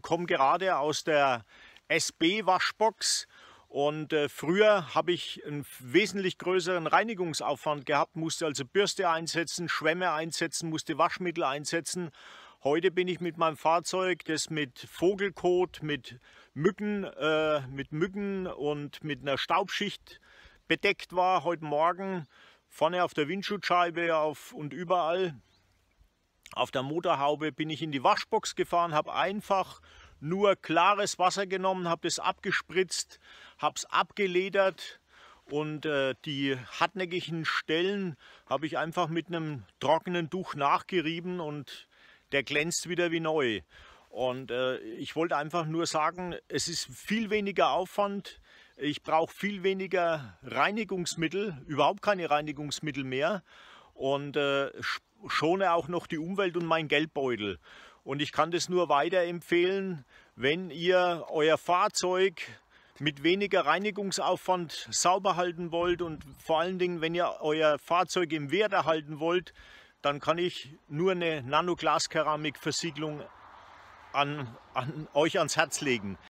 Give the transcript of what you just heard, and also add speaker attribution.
Speaker 1: komme gerade aus der SB-Waschbox und äh, früher habe ich einen wesentlich größeren Reinigungsaufwand gehabt, musste also Bürste einsetzen, Schwämme einsetzen, musste Waschmittel einsetzen. Heute bin ich mit meinem Fahrzeug, das mit Vogelkot, mit Mücken, äh, mit Mücken und mit einer Staubschicht bedeckt war, heute Morgen vorne auf der Windschutzscheibe auf und überall auf der Motorhaube bin ich in die Waschbox gefahren, habe einfach nur klares Wasser genommen, habe das abgespritzt, habe es abgeledert und äh, die hartnäckigen Stellen habe ich einfach mit einem trockenen Tuch nachgerieben und der glänzt wieder wie neu. Und äh, ich wollte einfach nur sagen, es ist viel weniger Aufwand, ich brauche viel weniger Reinigungsmittel, überhaupt keine Reinigungsmittel mehr und äh, schone auch noch die Umwelt und mein Geldbeutel. Und ich kann das nur weiterempfehlen, wenn ihr euer Fahrzeug mit weniger Reinigungsaufwand sauber halten wollt und vor allen Dingen, wenn ihr euer Fahrzeug im Wert erhalten wollt, dann kann ich nur eine Nanoglaskeramikversiegelung an, an euch ans Herz legen.